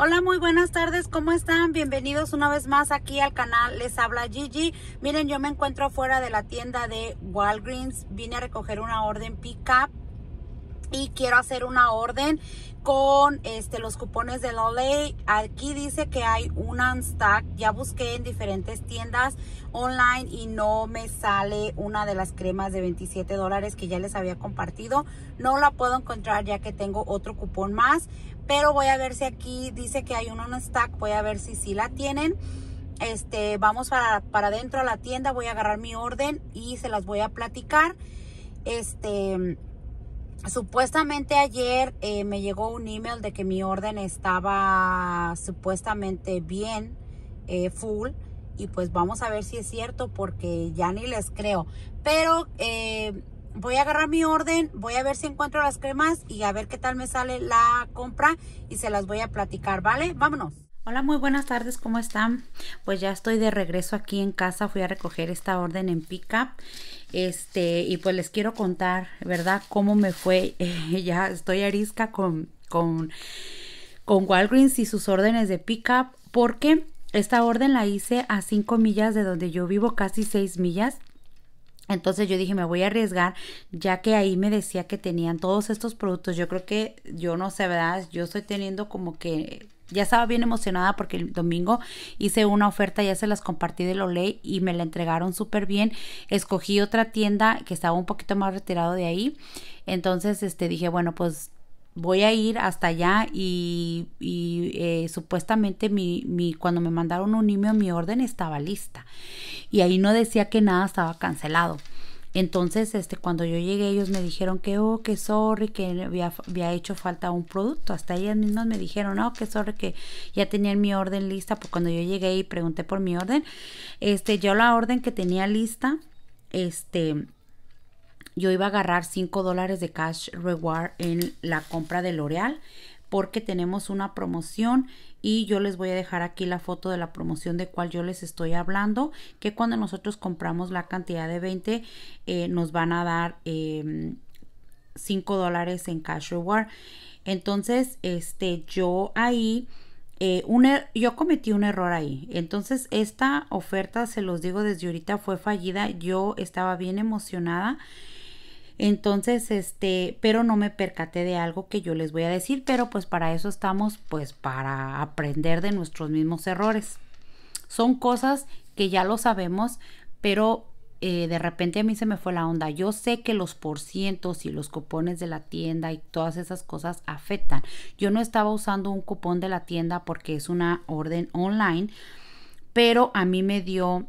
Hola, muy buenas tardes, ¿cómo están? Bienvenidos una vez más aquí al canal, les habla Gigi. Miren, yo me encuentro fuera de la tienda de Walgreens, vine a recoger una orden pick-up y quiero hacer una orden con este los cupones de LA. E. Aquí dice que hay un Unstack. Ya busqué en diferentes tiendas online y no me sale una de las cremas de 27 dólares que ya les había compartido. No la puedo encontrar ya que tengo otro cupón más. Pero voy a ver si aquí dice que hay un Unstack. Voy a ver si sí la tienen este, vamos para, para adentro a la tienda, voy a agarrar mi orden y se las voy a platicar. Este, supuestamente ayer eh, me llegó un email de que mi orden estaba supuestamente bien, eh, full. Y pues vamos a ver si es cierto porque ya ni les creo. Pero eh, voy a agarrar mi orden, voy a ver si encuentro las cremas y a ver qué tal me sale la compra y se las voy a platicar, ¿vale? Vámonos. Hola, muy buenas tardes, ¿cómo están? Pues ya estoy de regreso aquí en casa, fui a recoger esta orden en pickup este, y pues les quiero contar, ¿verdad? Cómo me fue. Eh, ya estoy arisca con, con, con Walgreens y sus órdenes de pickup. Porque esta orden la hice a 5 millas de donde yo vivo, casi 6 millas. Entonces yo dije, me voy a arriesgar, ya que ahí me decía que tenían todos estos productos. Yo creo que, yo no sé, ¿verdad? Yo estoy teniendo como que ya estaba bien emocionada porque el domingo hice una oferta, ya se las compartí de lo ley y me la entregaron súper bien. Escogí otra tienda que estaba un poquito más retirado de ahí. Entonces, este, dije, bueno, pues voy a ir hasta allá y, y eh, supuestamente mi, mi, cuando me mandaron un email mi orden estaba lista y ahí no decía que nada estaba cancelado. Entonces, este, cuando yo llegué, ellos me dijeron que, oh, que sorry, que había, hecho falta un producto. Hasta ellas mismas me dijeron, oh, que sorry, que ya tenían mi orden lista. Pues cuando yo llegué y pregunté por mi orden, este, yo la orden que tenía lista, este, yo iba a agarrar 5 dólares de cash reward en la compra de L'Oreal porque tenemos una promoción y yo les voy a dejar aquí la foto de la promoción de cual yo les estoy hablando que cuando nosotros compramos la cantidad de 20 eh, nos van a dar 5 em, dólares en cash reward entonces este yo ahí eh, er, yo cometí un error ahí. Entonces esta oferta, se los digo desde ahorita, fue fallida. Yo estaba bien emocionada entonces, este, pero no me percaté de algo que yo les voy a decir, pero pues para eso estamos, pues para aprender de nuestros mismos errores. Son cosas que ya lo sabemos, pero eh, de repente a mí se me fue la onda. Yo sé que los porcientos y los cupones de la tienda y todas esas cosas afectan. Yo no estaba usando un cupón de la tienda porque es una orden online, pero a mí me dio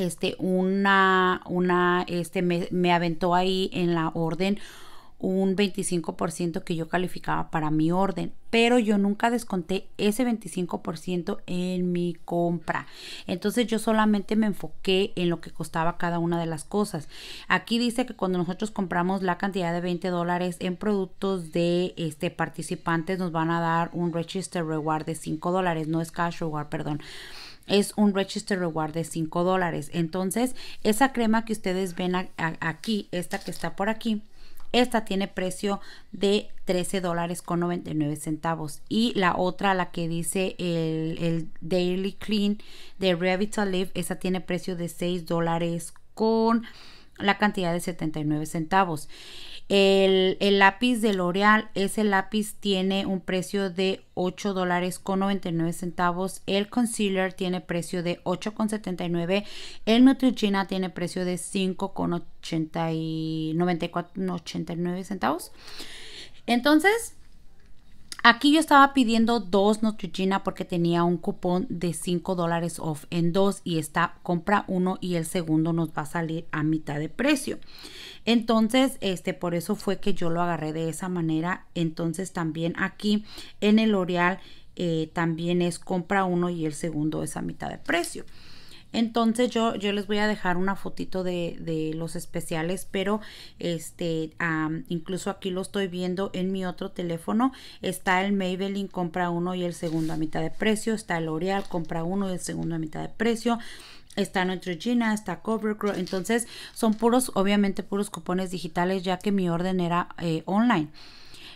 este, una, una, este, me, aventó ahí en la orden un 25% que yo calificaba para mi orden, pero yo nunca desconté ese 25% en mi compra. Entonces yo solamente me enfoqué en lo que costaba cada una de las cosas. Aquí dice que cuando nosotros compramos la cantidad de 20 dólares en productos de este, participantes nos van a dar un register reward de 5 dólares, no es cash reward, perdón es un Register Reward de 5 dólares. Entonces, esa crema que ustedes ven aquí, esta que está por aquí, esta tiene precio de 13 dólares con 99 centavos. Y la otra, la que dice el, Daily Clean de live esa tiene precio de 6 dólares con la cantidad de 79 centavos. El, lápiz de L'Oreal, ese lápiz tiene un precio de 8 dólares con 99 centavos. El concealer tiene precio de 8,79. El china tiene precio de 5,89 centavos. Entonces, Aquí yo estaba pidiendo dos Neutrogena porque tenía un cupón de 5 dólares off en dos y está compra uno y el segundo nos va a salir a mitad de precio. Entonces, este, por eso fue que yo lo agarré de esa manera. Entonces, también aquí en el L'Oreal eh, también es compra uno y el segundo es a mitad de precio. Entonces yo, yo les voy a dejar una fotito de, los especiales, pero este, incluso aquí lo estoy viendo en mi otro teléfono. Está el Maybelline, compra uno y el segundo a mitad de precio. Está el L'Oreal, compra uno y el segundo a mitad de precio está Neutrogena, está CoverGirl, entonces son puros, obviamente puros cupones digitales ya que mi orden era eh, online.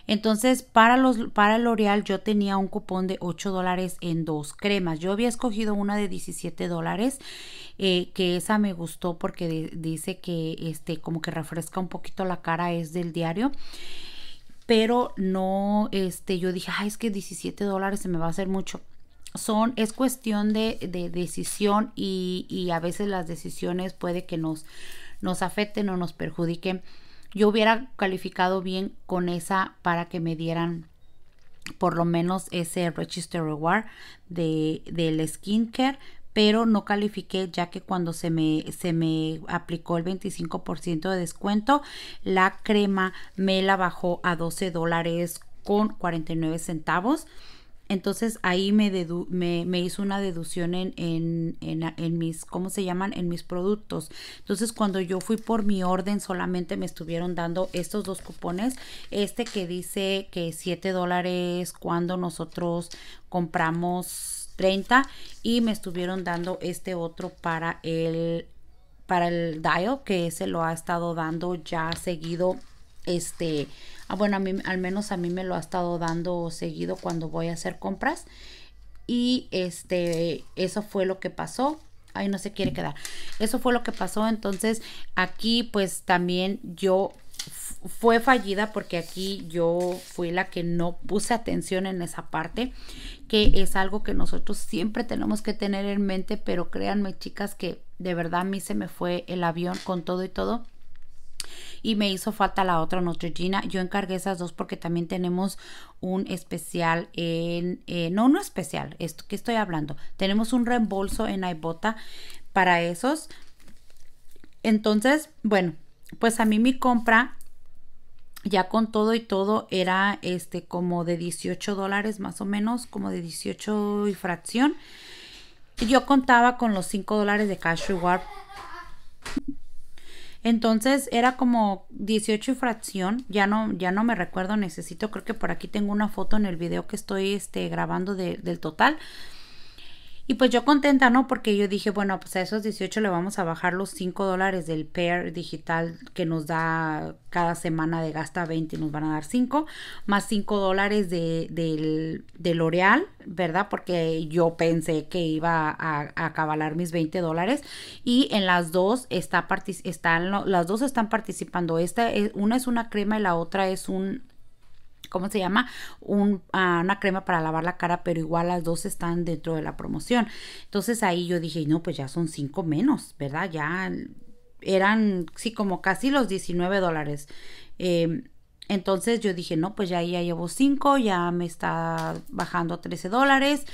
Entonces, para, los, para L'Oreal yo tenía un cupón de 8 dólares en dos cremas. Yo había escogido una de 17 dólares, eh, que esa me gustó porque dice que este, como que refresca un poquito la cara, es del diario pero no, este, yo dije, ay, es que 17 dólares se me va a hacer mucho. Son, es cuestión de, de decisión y, y, a veces las decisiones puede que nos, nos afecten o nos perjudiquen yo hubiera calificado bien con esa para que me dieran por lo menos ese register reward de, del skincare pero no califiqué ya que cuando se me, se me aplicó el 25% de descuento, la crema me la bajó a 12 dólares con 49 centavos. Entonces ahí me, me, hizo una deducción en, en, en, en, mis, ¿cómo se llaman? En mis productos. Entonces cuando yo fui por mi orden solamente me estuvieron dando estos dos cupones. Este que dice que 7 dólares cuando nosotros compramos 30 y me estuvieron dando este otro para el, para el dial que se lo ha estado dando ya seguido este Ah, bueno, a mí, al menos a mí me lo ha estado dando seguido cuando voy a hacer compras. Y este, eso fue lo que pasó. ahí no se quiere quedar. Eso fue lo que pasó. Entonces, aquí pues también yo fue fallida porque aquí yo fui la que no puse atención en esa parte, que es algo que nosotros siempre tenemos que tener en mente, pero créanme chicas que de verdad a mí se me fue el avión con todo y todo y me hizo falta la otra Neutrogena. Yo encargué esas dos porque también tenemos un especial en, eh, no, no especial, esto que estoy hablando. Tenemos un reembolso en Ibota para esos. Entonces, bueno, pues a mí mi compra ya con todo y todo era este como de 18 dólares más o menos, como de 18 y fracción. Yo contaba con los 5 dólares de cash reward. Entonces era como 18 fracción, ya no, ya no me recuerdo, necesito, creo que por aquí tengo una foto en el video que estoy este, grabando del total. Y pues yo contenta, ¿no? Porque yo dije, bueno, pues a esos 18 le vamos a bajar los 5 dólares del pair e digital que nos da cada semana de gasta 20, nos van a dar 5, más 5 dólares de, del, de L'Oreal, ¿verdad? Porque yo pensé que iba a, a acabalar mis 20 dólares. Y en las dos está están, las dos están participando. Esta una es una crema y la otra es un ¿cómo se llama? Un, ah, una crema para lavar la cara, pero igual las dos están dentro de la promoción. Entonces ahí yo dije, no, pues ya son cinco menos, ¿verdad? Ya eran, sí, como casi los 19 dólares. Em, entonces yo dije, no, pues ya, ya llevo cinco, ya me está bajando 13 dólares.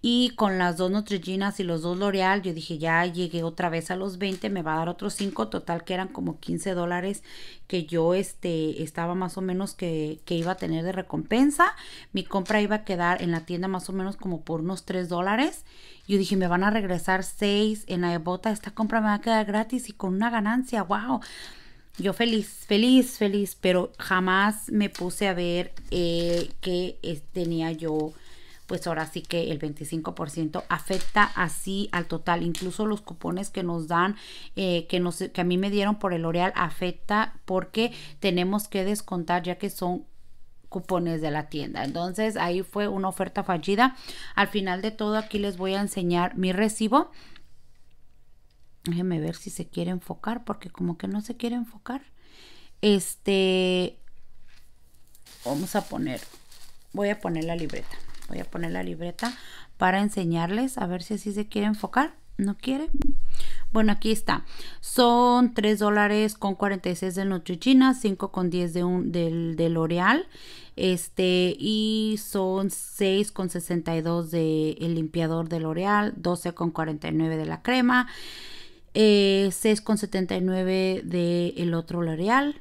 Y con las dos Neutrogenas y los dos L'Oreal, yo dije, ya llegué otra vez a los 20, me va a dar otros 5, total que eran como 15 dólares que yo este, estaba más o menos que, iba a tener de recompensa. Mi compra iba a quedar en la tienda más o menos como por unos 3 dólares. Yo dije, me van a regresar 6 en la bota, esta compra me va a quedar gratis y con una ganancia, wow. Yo feliz, feliz, feliz, pero jamás me puse a ver eh, que eh, tenía yo pues ahora sí que el 25% afecta así al total. Incluso los cupones que nos dan, eh, que, que a mí me dieron por el L'Oreal, afecta porque tenemos que descontar ya que son cupones de la tienda. Entonces ahí fue una oferta fallida. Al final de todo aquí les voy a enseñar mi recibo. Déjenme ver si se quiere enfocar porque como que no se quiere enfocar. Este, vamos a poner, voy a poner la libreta voy a poner la libreta para enseñarles a ver si así se quiere enfocar no quiere bueno aquí está son 3 dólares con 46 de Nutrichina, 5 con 10 de, un, del de L'Oreal este y son 6 con 62 de el limpiador de L'Oreal 12 con 49 de la crema eh, 6 con 79 de el otro L'Oreal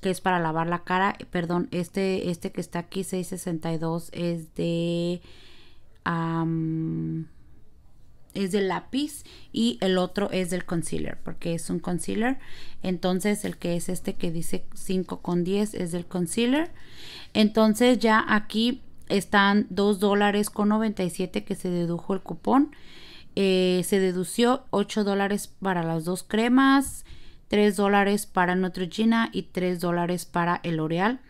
que es para lavar la cara. Perdón, este, este que está aquí, 662, es de... es del lápiz y el otro es del concealer porque es un concealer entonces el que es este que dice 5 con 10 es del concealer entonces ya aquí están 2 dólares con 97 que se dedujo el cupón eh, se dedució 8 dólares para las dos cremas 3 dólares para Neutrogena y 3 dólares para el L'Oreal.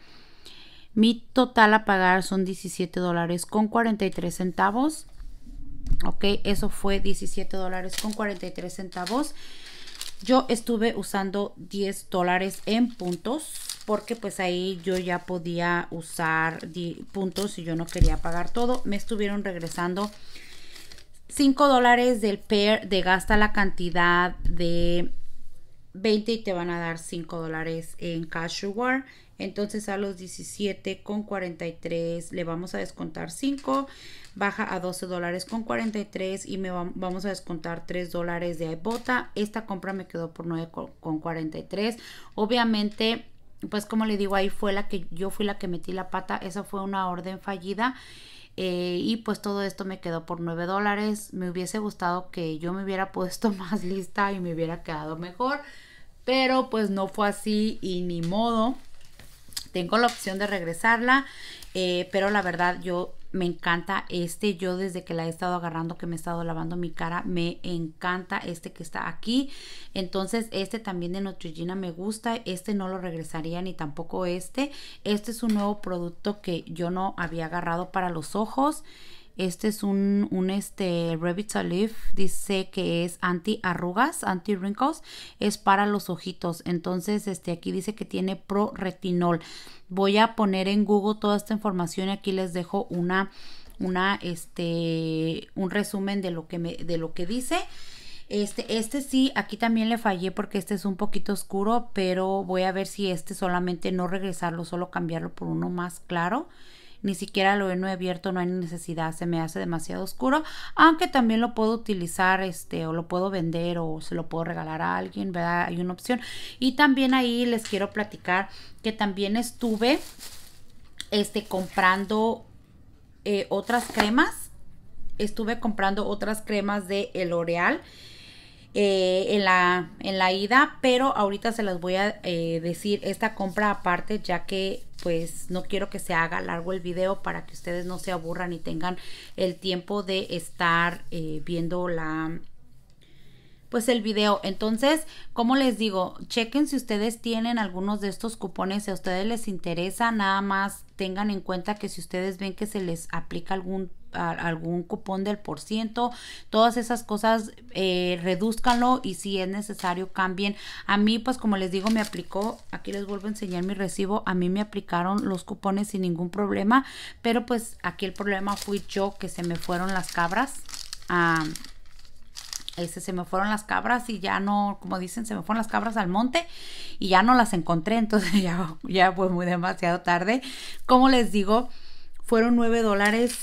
Mi total a pagar son 17 dólares con 43 centavos. Ok, eso fue 17 dólares con 43 centavos. Yo estuve usando 10 dólares en puntos porque pues ahí yo ya podía usar puntos y yo no quería pagar todo. Me estuvieron regresando 5 dólares del PER de gasta la cantidad de 20 y te van a dar 5 dólares en cash reward. Entonces a los 17 con 43 le vamos a descontar 5, baja a 12 dólares con 43 y me vamos a descontar 3 dólares de Ibota. Esta compra me quedó por 9 43. Obviamente, pues como le digo, ahí fue la que yo fui la que metí la pata. Esa fue una orden fallida. Eh, y pues todo esto me quedó por 9 dólares. Me hubiese gustado que yo me hubiera puesto más lista y me hubiera quedado mejor. Pero pues no fue así y ni modo. Tengo la opción de regresarla. Eh, pero la verdad yo me encanta este, yo desde que la he estado agarrando, que me he estado lavando mi cara, me encanta este que está aquí. Entonces este también de Neutrogena me gusta, este no lo regresaría ni tampoco este. Este es un nuevo producto que yo no había agarrado para los ojos. Este es un, un este, dice que es anti arrugas, anti wrinkles, es para los ojitos. Entonces, este, aquí dice que tiene pro retinol. Voy a poner en Google toda esta información y aquí les dejo una, una, este, un resumen de lo que, me, de lo que dice. Este, este sí, aquí también le fallé porque este es un poquito oscuro, pero voy a ver si este solamente no regresarlo, solo cambiarlo por uno más claro ni siquiera lo he abierto, no hay necesidad, se me hace demasiado oscuro, aunque también lo puedo utilizar este o lo puedo vender o se lo puedo regalar a alguien, ¿verdad? Hay una opción. Y también ahí les quiero platicar que también estuve este, comprando eh, otras cremas. Estuve comprando otras cremas de L'Oreal. Eh, en, la, en la ida, pero ahorita se las voy a eh, decir esta compra aparte, ya que pues no quiero que se haga largo el video para que ustedes no se aburran y tengan el tiempo de estar eh, viendo la pues el video. Entonces, como les digo, chequen si ustedes tienen algunos de estos cupones, si a ustedes les interesa, nada más tengan en cuenta que si ustedes ven que se les aplica algún algún cupón del por ciento, todas esas cosas, eh, reduzcanlo y si es necesario cambien. A mí, pues como les digo, me aplicó, aquí les vuelvo a enseñar mi recibo, a mí me aplicaron los cupones sin ningún problema, pero pues aquí el problema fui yo que se me fueron las cabras. Este, se me fueron las cabras y ya no, como dicen, se me fueron las cabras al monte y ya no las encontré, entonces ya, ya fue muy demasiado tarde. Como les digo, fueron 9 dólares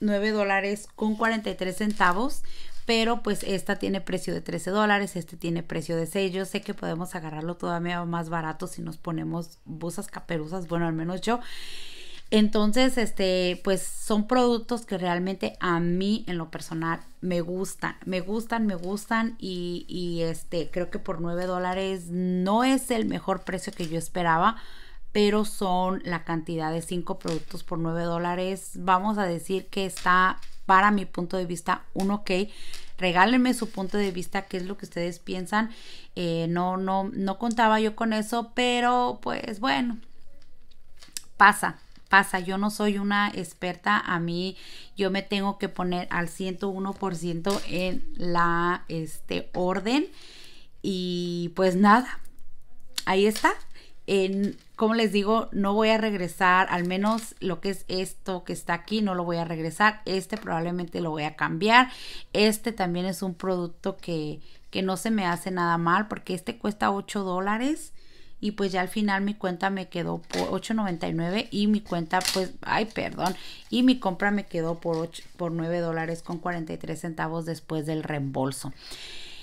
9 dólares con 43 centavos pero pues esta tiene precio de 13 dólares, este tiene precio de 6. Yo sé que podemos agarrarlo todavía más barato si nos ponemos busas caperuzas, bueno, al menos yo. Entonces, este, pues son productos que realmente a mí en lo personal me gustan, me gustan, me gustan y, este, creo que por 9 dólares no es el mejor precio que yo esperaba, pero son la cantidad de 5 productos por 9 dólares. Vamos a decir que está, para mi punto de vista, un ok. Regálenme su punto de vista, qué es lo que ustedes piensan. Eh, no, no, no contaba yo con eso, pero pues bueno, pasa, pasa. Yo no soy una experta. A mí yo me tengo que poner al 101% en la este, orden. Y pues nada, ahí está como les digo, no voy a regresar, al menos lo que es esto que está aquí, no lo voy a regresar. Este probablemente lo voy a cambiar. Este también es un producto que, que no se me hace nada mal porque este cuesta 8 dólares y pues ya al final mi cuenta me quedó por 8.99 y mi cuenta pues ay perdón y mi compra me quedó por por 9 dólares con 43 centavos después del reembolso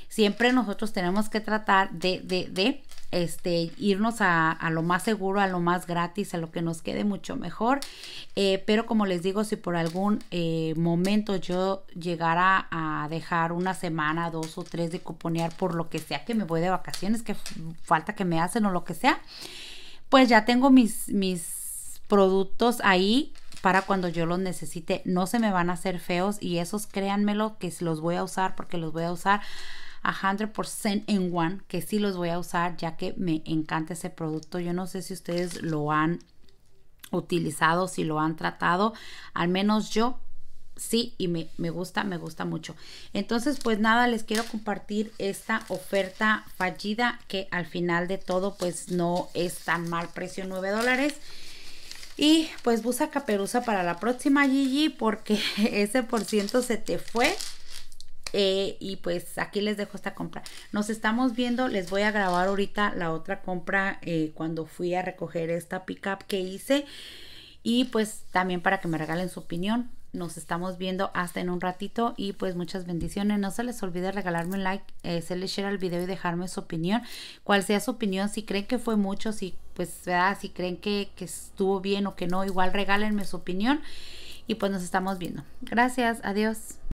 siempre nosotros tenemos que tratar de de este, irnos a, a, lo más seguro, a lo más gratis, a lo que nos quede mucho mejor. Eh, pero como les digo, si por algún eh, momento yo llegara a dejar una semana, dos o tres de cuponear por lo que sea, que me voy de vacaciones, que falta que me hacen o lo que sea, pues ya tengo mis, mis productos ahí para cuando yo los necesite. No se me van a hacer feos y esos créanmelo que los voy a usar porque los voy a usar 100% en One, que sí los voy a usar ya que me encanta ese producto. Yo no sé si ustedes lo han utilizado, si lo han tratado, al menos yo sí y me, me, gusta, me gusta mucho. Entonces, pues nada, les quiero compartir esta oferta fallida que al final de todo, pues no es tan mal precio, 9 dólares. Y pues busca caperuza para la próxima Gigi porque ese por ciento se te fue eh, y pues aquí les dejo esta compra. Nos estamos viendo. Les voy a grabar ahorita la otra compra eh, cuando fui a recoger esta pickup que hice. Y pues también para que me regalen su opinión. Nos estamos viendo hasta en un ratito y pues muchas bendiciones. No se les olvide regalarme un like, se eh, share al video y dejarme su opinión. Cual sea su opinión, si creen que fue mucho, si pues ¿verdad? si creen que, que estuvo bien o que no, igual regálenme su opinión. Y pues nos estamos viendo. Gracias, adiós.